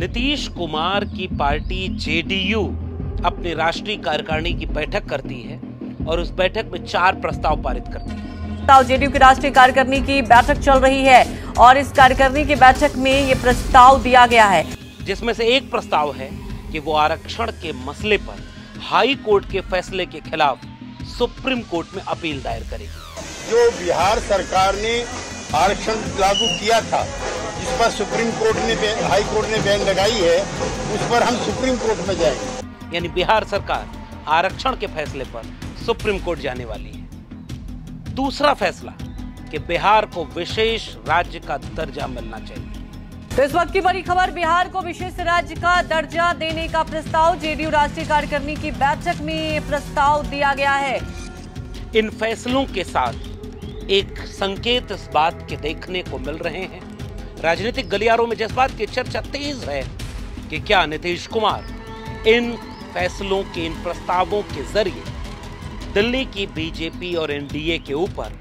नीतीश कुमार की party JDU अपनी राष्ट्रीय कार्यकारिणी की बैठक करती है और उस बैठक में चार प्रस्ताव पारित करती है जेडीयू की राष्ट्रीय कार्यकारिणी की बैठक चल रही है और इस कार्यकारिणी की बैठक में ये प्रस्ताव दिया गया है जिसमें से एक प्रस्ताव है कि वो आरक्षण के मसले पर हाई कोर्ट के फैसले के खिलाफ सुप्रीम कोर्ट में अपील दायर करेगी जो बिहार सरकार ने आरक्षण लागू किया था जिस पर सुप्रीम कोर्ट ने हाई कोर्ट ने बैन लगाई है उस पर हम सुप्रीम कोर्ट में जाएंगे यानी बिहार सरकार आरक्षण के फैसले पर सुप्रीम कोर्ट जाने वाली है दूसरा फैसला कि बिहार को विशेष राज्य का दर्जा मिलना चाहिए तो इस वक्त की बड़ी खबर बिहार को विशेष राज्य का दर्जा देने का प्रस्ताव जेडीयू राष्ट्रीय कार्यकारिणी की बैठक में प्रस्ताव दिया गया है इन फैसलों के साथ एक संकेत इस बात के देखने को मिल रहे हैं राजनीतिक गलियारों में जज्बात की चर्चा तेज है कि क्या नीतीश कुमार इन फैसलों के इन प्रस्तावों के जरिए दिल्ली की बीजेपी और एनडीए के ऊपर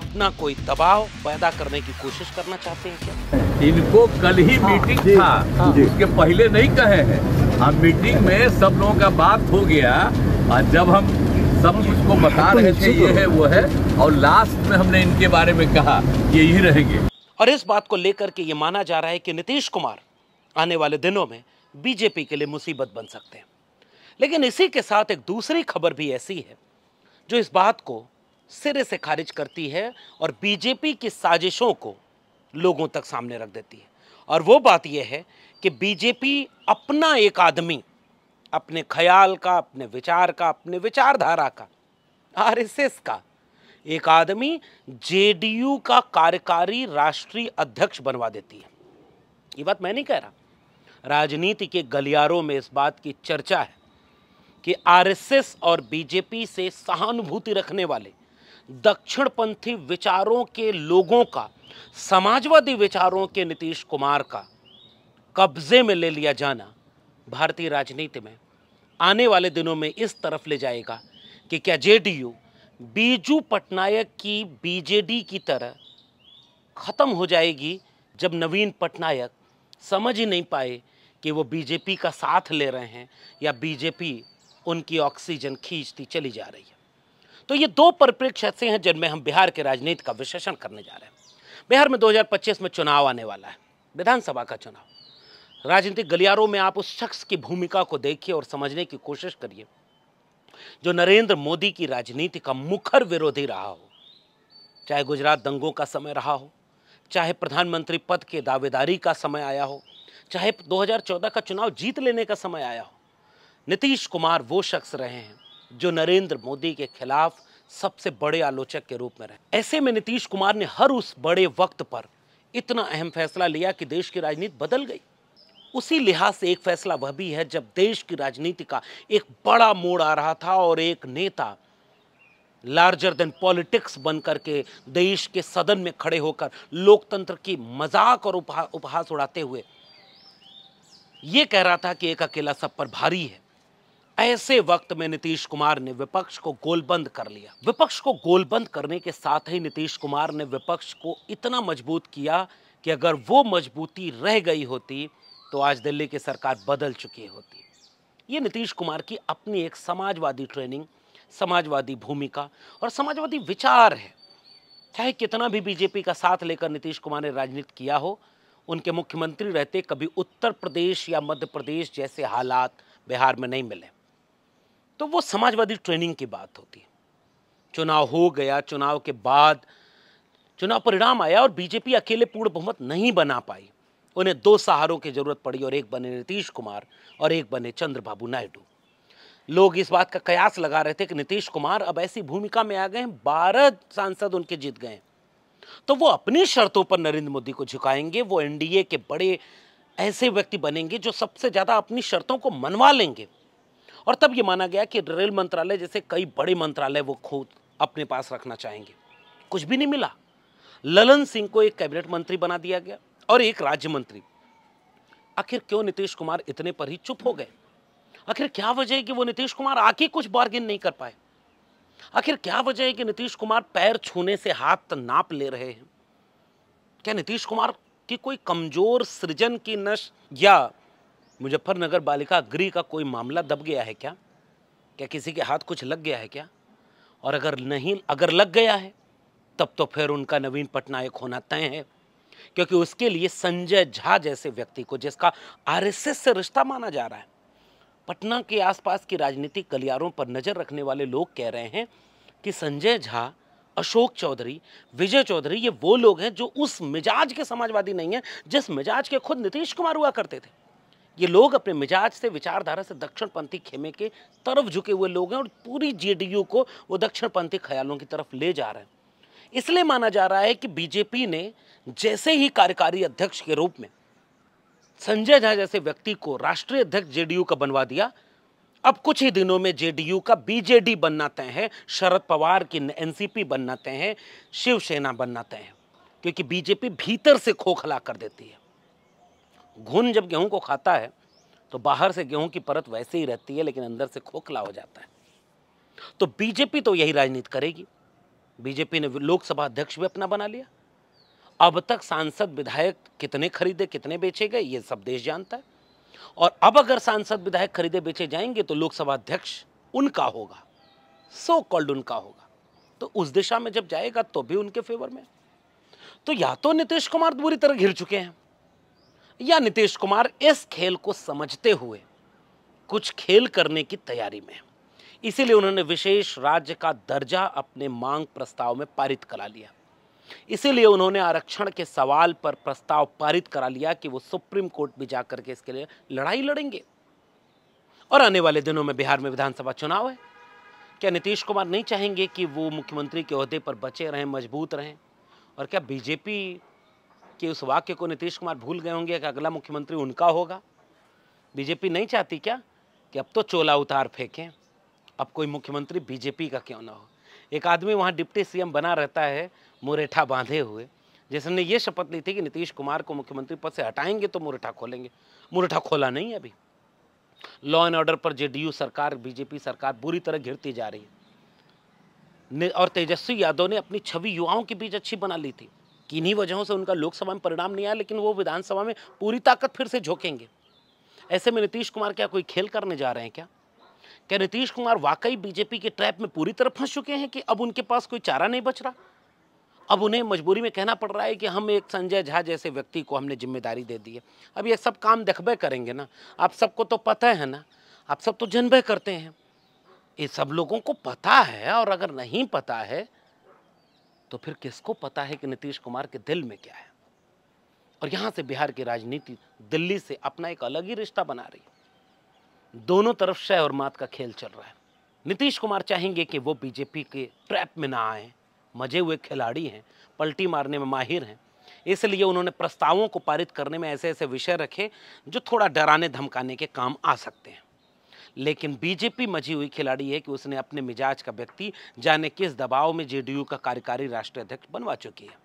अपना कोई दबाव पैदा करने की कोशिश करना चाहते हैं क्या इनको कल ही हाँ, मीटिंग हाँ, था जी, उसके पहले नहीं कहे हैं हम हाँ, मीटिंग में सब लोगों का बात हो गया और जब हम सब उसको बता हाँ, तो रहे थे ये है वो है और लास्ट में हमने इनके बारे में कहा ये यही रहेंगे और इस बात को लेकर के ये माना जा रहा है कि नीतीश कुमार आने वाले दिनों में बीजेपी के लिए मुसीबत बन सकते हैं लेकिन इसी के साथ एक दूसरी खबर भी ऐसी है जो इस बात को सिरे से खारिज करती है और बीजेपी की साजिशों को लोगों तक सामने रख देती है और वो बात यह है कि बीजेपी अपना एक आदमी अपने ख्याल का अपने विचार का अपने विचारधारा का आरएसएस का एक आदमी जेडीयू का कार्यकारी राष्ट्रीय अध्यक्ष बनवा देती है ये बात मैं नहीं कह रहा राजनीति के गलियारों में इस बात की चर्चा है कि आरएसएस और बीजेपी से सहानुभूति रखने वाले दक्षिणपंथी विचारों के लोगों का समाजवादी विचारों के नीतीश कुमार का कब्जे में ले लिया जाना भारतीय राजनीति में आने वाले दिनों में इस तरफ ले जाएगा कि क्या जेडीयू बीजू पटनायक की बीजेडी की तरह ख़त्म हो जाएगी जब नवीन पटनायक समझ ही नहीं पाए कि वो बीजेपी का साथ ले रहे हैं या बीजेपी उनकी ऑक्सीजन खींचती चली जा रही है तो ये दो परिप्रेक्ष्य ऐसे हैं जिनमें हम बिहार के राजनीति का विश्लेषण करने जा रहे हैं बिहार में 2025 में चुनाव आने वाला है विधानसभा का चुनाव राजनीतिक गलियारों में आप उस शख्स की भूमिका को देखिए और समझने की कोशिश करिए जो नरेंद्र मोदी की राजनीति का मुखर विरोधी रहा हो चाहे गुजरात दंगों का समय रहा हो चाहे प्रधानमंत्री पद के दावेदारी का समय आया हो चाहे 2014 का चुनाव जीत लेने का समय आया हो नीतीश कुमार वो शख्स रहे हैं जो नरेंद्र मोदी के खिलाफ सबसे बड़े आलोचक के रूप में रहे ऐसे में नीतीश कुमार ने हर उस बड़े वक्त पर इतना अहम फैसला लिया कि देश की राजनीति बदल गई उसी लिहाज से एक फैसला वह भी है जब देश की राजनीति का एक बड़ा मोड़ आ रहा था और एक नेता लार्जर देन पॉलिटिक्स बन करके देश के सदन में खड़े होकर लोकतंत्र की मजाक और उपहा, उपहास उड़ाते हुए यह कह रहा था कि एक अकेला सब पर भारी है ऐसे वक्त में नीतीश कुमार ने विपक्ष को गोलबंद कर लिया विपक्ष को गोलबंद करने के साथ ही नीतीश कुमार ने विपक्ष को इतना मजबूत किया कि अगर वो मजबूती रह गई होती तो आज दिल्ली की सरकार बदल चुकी होती ये नीतीश कुमार की अपनी एक समाजवादी ट्रेनिंग समाजवादी भूमिका और समाजवादी विचार है चाहे कितना भी बीजेपी का साथ लेकर नीतीश कुमार ने राजनीति किया हो उनके मुख्यमंत्री रहते कभी उत्तर प्रदेश या मध्य प्रदेश जैसे हालात बिहार में नहीं मिले तो वो समाजवादी ट्रेनिंग की बात होती है चुनाव हो गया चुनाव के बाद चुनाव परिणाम आया और बीजेपी अकेले पूर्ण बहुमत नहीं बना पाई उन्हें दो सहारों की ज़रूरत पड़ी और एक बने नीतीश कुमार और एक बने चंद्रबाबू नायडू लोग इस बात का कयास लगा रहे थे कि नीतीश कुमार अब ऐसी भूमिका में आ गए हैं बारह सांसद उनके जीत गए तो वो अपनी शर्तों पर नरेंद्र मोदी को झुकाएंगे वो एनडीए के बड़े ऐसे व्यक्ति बनेंगे जो सबसे ज़्यादा अपनी शर्तों को मनवा लेंगे और तब ये माना गया कि रेल मंत्रालय जैसे कई बड़े मंत्रालय वो खुद अपने पास रखना चाहेंगे कुछ भी नहीं मिला ललन सिंह को एक कैबिनेट मंत्री बना दिया गया और एक राज्य मंत्री आखिर क्यों नीतीश कुमार इतने पर ही चुप हो गए आखिर क्या वजह है कि वो नीतीश कुमार आके कुछ बार्गेन नहीं कर पाए आखिर क्या वजह है कि नीतीश कुमार पैर छूने से हाथ नाप ले रहे हैं क्या नीतीश कुमार की कोई कमजोर सृजन की नश या मुजफ्फरनगर बालिका गृह का कोई मामला दब गया है क्या क्या किसी के हाथ कुछ लग गया है क्या और अगर नहीं अगर लग गया है तब तो फिर उनका नवीन पटनायक होना तय है क्योंकि उसके लिए संजय झा जैसे व्यक्ति को जिसका आरएसएस से रिश्ता माना जा रहा है पटना के आसपास की राजनीतिक गलियारों पर नज़र रखने वाले लोग कह रहे हैं कि संजय झा अशोक चौधरी विजय चौधरी ये वो लोग हैं जो उस मिजाज के समाजवादी नहीं हैं जिस मिजाज के खुद नीतीश कुमार हुआ करते थे ये लोग अपने मिजाज से विचारधारा से दक्षिणपंथी खेमे के तरफ झुके हुए लोग हैं और पूरी जेडीयू को वो दक्षिणपंथी ख्यालों की तरफ ले जा रहे हैं इसलिए माना जा रहा है कि बीजेपी ने जैसे ही कार्यकारी अध्यक्ष के रूप में संजय झा जैसे व्यक्ति को राष्ट्रीय अध्यक्ष जेडीयू का बनवा दिया अब कुछ ही दिनों में जेडीयू का बीजेडी बनना तय है शरद पवार की एनसीपी बनना तय है शिवसेना बनना तय है क्योंकि बीजेपी भीतर से खोखला कर देती है घुन जब गेहूं को खाता है तो बाहर से गेहूं की परत वैसे ही रहती है लेकिन अंदर से खोखला हो जाता है तो बीजेपी तो यही राजनीति करेगी बीजेपी ने लोकसभा अध्यक्ष भी अपना बना लिया अब तक सांसद विधायक कितने खरीदे कितने बेचे गए ये सब देश जानता है और अब अगर सांसद विधायक खरीदे बेचे जाएंगे तो लोकसभा अध्यक्ष उनका होगा सो कॉल्ड उनका होगा तो उस दिशा में जब जाएगा तो भी उनके फेवर में तो या तो नीतीश कुमार बुरी तरह घिर चुके हैं या नीतीश कुमार इस खेल को समझते हुए कुछ खेल करने की तैयारी में है इसीलिए उन्होंने विशेष राज्य का दर्जा अपने मांग प्रस्ताव में पारित करा लिया इसीलिए उन्होंने आरक्षण के सवाल पर प्रस्ताव पारित करा लिया कि वो सुप्रीम कोर्ट भी जा के इसके लिए लड़ाई लड़ेंगे और आने वाले दिनों में बिहार में विधानसभा चुनाव है क्या नीतीश कुमार नहीं चाहेंगे कि वो मुख्यमंत्री के अहदे पर बचे रहें मजबूत रहें और क्या बीजेपी के उस वाक्य को नीतीश कुमार भूल गए होंगे कि अगला मुख्यमंत्री उनका होगा बीजेपी नहीं चाहती क्या कि अब तो चोला उतार फेंकें अब कोई मुख्यमंत्री बीजेपी का क्यों ना हो एक आदमी वहाँ डिप्टी सीएम बना रहता है मुरेठा बांधे हुए जिसने ये शपथ ली थी कि नीतीश कुमार को मुख्यमंत्री पद से हटाएंगे तो मुरेठा खोलेंगे मुरेठा खोला नहीं अभी लॉ एंड ऑर्डर पर जेडीयू सरकार बीजेपी सरकार बुरी तरह घिरती जा रही है और तेजस्वी यादव ने अपनी छवि युवाओं के बीच अच्छी बना ली थी किन्हीं वजहों से उनका लोकसभा में परिणाम नहीं आया लेकिन वो विधानसभा में पूरी ताकत फिर से झोंकेंगे ऐसे में नीतीश कुमार क्या कोई खेल करने जा रहे हैं क्या क्या नीतीश कुमार वाकई बीजेपी के ट्रैप में पूरी तरह फंस चुके हैं कि अब उनके पास कोई चारा नहीं बच रहा अब उन्हें मजबूरी में कहना पड़ रहा है कि हम एक संजय झा जैसे व्यक्ति को हमने जिम्मेदारी दे दी है अब ये सब काम देखबे करेंगे ना आप सबको तो पता है ना आप सब तो जनबे करते हैं ये सब लोगों को पता है और अगर नहीं पता है तो फिर किसको पता है कि नीतीश कुमार के दिल में क्या है और यहाँ से बिहार की राजनीति दिल्ली से अपना एक अलग ही रिश्ता बना रही है दोनों तरफ शय और मात का खेल चल रहा है नीतीश कुमार चाहेंगे कि वो बीजेपी के ट्रैप में ना आए मजे हुए खिलाड़ी हैं पलटी मारने में माहिर हैं इसलिए उन्होंने प्रस्तावों को पारित करने में ऐसे ऐसे विषय रखे जो थोड़ा डराने धमकाने के काम आ सकते हैं लेकिन बीजेपी मजी हुई खिलाड़ी है कि उसने अपने मिजाज का व्यक्ति जाने किस दबाव में जेडीयू का कार्यकारी राष्ट्रीय अध्यक्ष बनवा चुकी है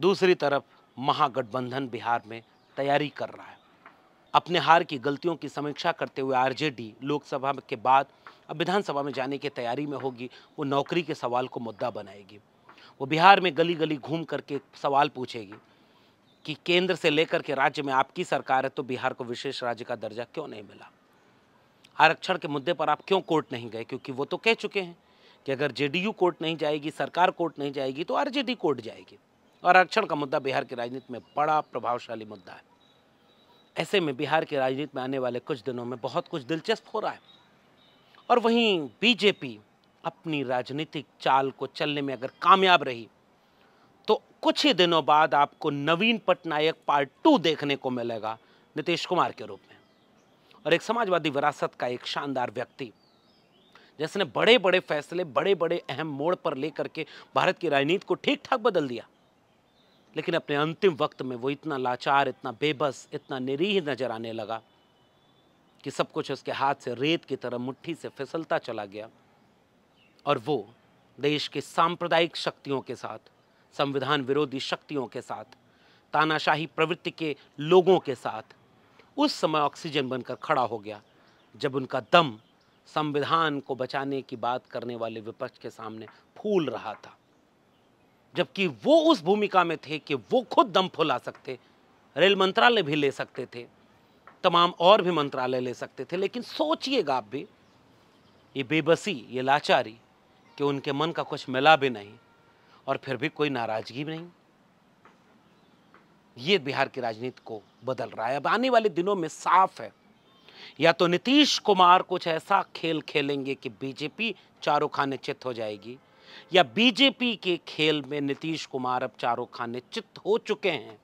दूसरी तरफ महागठबंधन बिहार में तैयारी कर रहा है अपने हार की गलतियों की समीक्षा करते हुए आरजेडी लोकसभा के बाद अब विधानसभा में जाने की तैयारी में होगी वो नौकरी के सवाल को मुद्दा बनाएगी वो बिहार में गली गली घूम करके सवाल पूछेगी कि केंद्र से लेकर के राज्य में आपकी सरकार है तो बिहार को विशेष राज्य का दर्जा क्यों नहीं मिला आरक्षण के मुद्दे पर आप क्यों कोर्ट नहीं गए क्योंकि वो तो कह चुके हैं कि अगर जेडीयू कोर्ट नहीं जाएगी सरकार कोर्ट नहीं जाएगी तो आरजेडी कोर्ट जाएगी और आरक्षण का मुद्दा बिहार की राजनीति में बड़ा प्रभावशाली मुद्दा है ऐसे में बिहार की राजनीति में आने वाले कुछ दिनों में बहुत कुछ दिलचस्प हो रहा है और वहीं बीजेपी अपनी राजनीतिक चाल को चलने में अगर कामयाब रही तो कुछ ही दिनों बाद आपको नवीन पटनायक पार्ट टू देखने को मिलेगा नीतीश कुमार के रूप में और एक समाजवादी विरासत का एक शानदार व्यक्ति जिसने बड़े बड़े फैसले बड़े बड़े अहम मोड़ पर लेकर के भारत की राजनीति को ठीक ठाक बदल दिया लेकिन अपने अंतिम वक्त में वो इतना लाचार इतना बेबस इतना निरीह नजर आने लगा कि सब कुछ उसके हाथ से रेत की तरह मुट्ठी से फिसलता चला गया और वो देश के सांप्रदायिक शक्तियों के साथ संविधान विरोधी शक्तियों के साथ तानाशाही प्रवृत्ति के लोगों के साथ उस समय ऑक्सीजन बनकर खड़ा हो गया जब उनका दम संविधान को बचाने की बात करने वाले विपक्ष के सामने फूल रहा था जबकि वो उस भूमिका में थे कि वो खुद दम फुला सकते रेल मंत्रालय भी ले सकते थे तमाम और भी मंत्रालय ले सकते थे लेकिन सोचिएगा आप भी ये बेबसी ये लाचारी कि उनके मन का कुछ मिला भी नहीं और फिर भी कोई नाराजगी नहीं ये बिहार की राजनीति को बदल रहा है अब आने वाले दिनों में साफ है या तो नीतीश कुमार कुछ ऐसा खेल खेलेंगे कि बीजेपी चारों खाने चित हो जाएगी या बीजेपी के खेल में नीतीश कुमार अब चारों खाने चित्त हो चुके हैं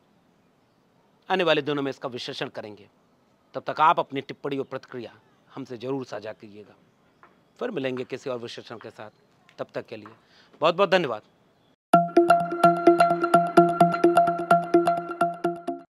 आने वाले दिनों में इसका विश्लेषण करेंगे तब तक आप अपनी टिप्पणी और प्रतिक्रिया हमसे जरूर साझा करिएगा फिर मिलेंगे किसी और विश्लेषण के साथ तब तक के लिए बहुत बहुत धन्यवाद